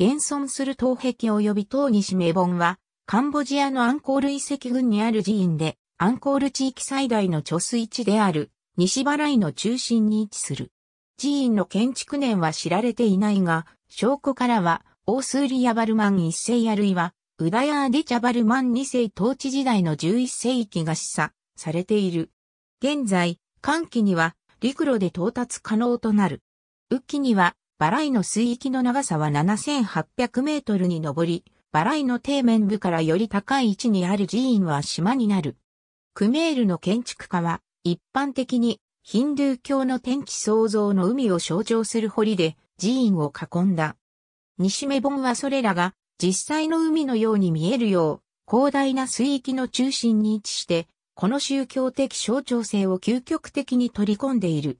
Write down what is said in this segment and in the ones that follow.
現存する東壁及び東西名本は、カンボジアのアンコール遺跡群にある寺院で、アンコール地域最大の貯水池である、西払いの中心に位置する。寺院の建築年は知られていないが、証拠からは、オースーリヤバルマン一世あるいは、ウダヤーディチャバルマン二世統治時代の11世紀が示唆されている。現在、寒気には陸路で到達可能となる。雨季にはバライの水域の長さは7800メートルに上り、バライの底面部からより高い位置にある寺院は島になる。クメールの建築家は、一般的にヒンドゥー教の天地創造の海を象徴する堀で寺院を囲んだ。西目本はそれらが実際の海のように見えるよう広大な水域の中心に位置して、この宗教的象徴性を究極的に取り込んでいる。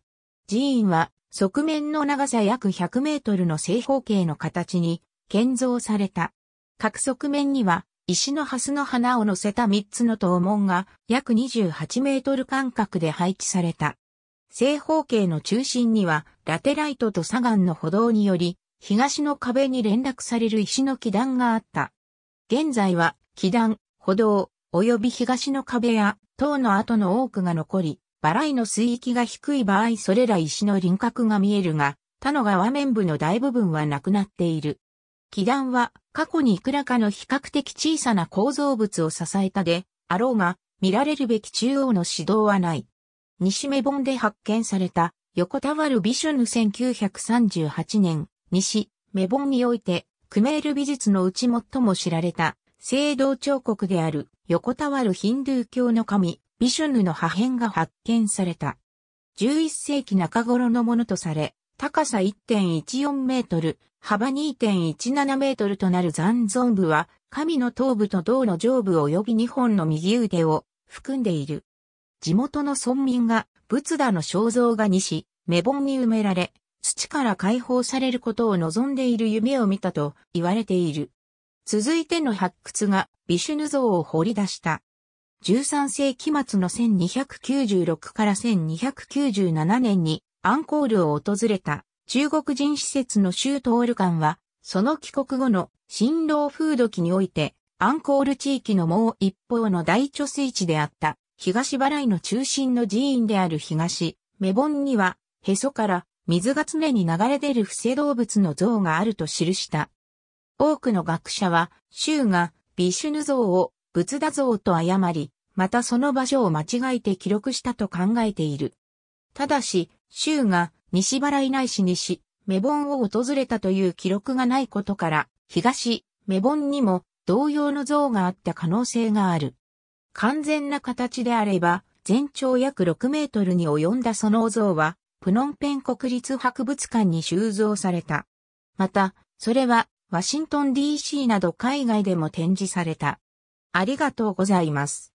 寺院は側面の長さ約100メートルの正方形の形に建造された。各側面には石の蓮の花を乗せた3つの塔門が約28メートル間隔で配置された。正方形の中心にはラテライトと砂岩の歩道により東の壁に連絡される石の基段があった。現在は基段、歩道、及び東の壁や塔の跡の多くが残り、バライの水域が低い場合それら石の輪郭が見えるが、他の側面部の大部分はなくなっている。基壇は過去にいくらかの比較的小さな構造物を支えたで、あろうが、見られるべき中央の指導はない。西目本で発見された横たわるビシュヌ1938年、西目本において、クメール美術のうち最も知られた、聖堂彫刻である横たわるヒンドゥー教の神、ビシュヌの破片が発見された。11世紀中頃のものとされ、高さ1.14メートル、幅2.17メートルとなる残存部は、神の頭部と銅の上部及び2本の右腕を含んでいる。地元の村民が仏陀の肖像画にし、目本に埋められ、土から解放されることを望んでいる夢を見たと言われている。続いての発掘がビシュヌ像を掘り出した。13世紀末の1296から1297年にアンコールを訪れた中国人施設の州トール館は、その帰国後の新郎風土期において、アンコール地域のもう一方の大貯水地であった東払いの中心の寺院である東、メボンには、へそから水が常に流れ出る不正動物の像があると記した。多くの学者は、州がビシュヌ像を仏陀像と誤り、またその場所を間違えて記録したと考えている。ただし、州が西原いないし西、メボンを訪れたという記録がないことから、東、メボンにも同様の像があった可能性がある。完全な形であれば、全長約6メートルに及んだその像は、プノンペン国立博物館に収蔵された。また、それは、ワシントン DC など海外でも展示された。ありがとうございます。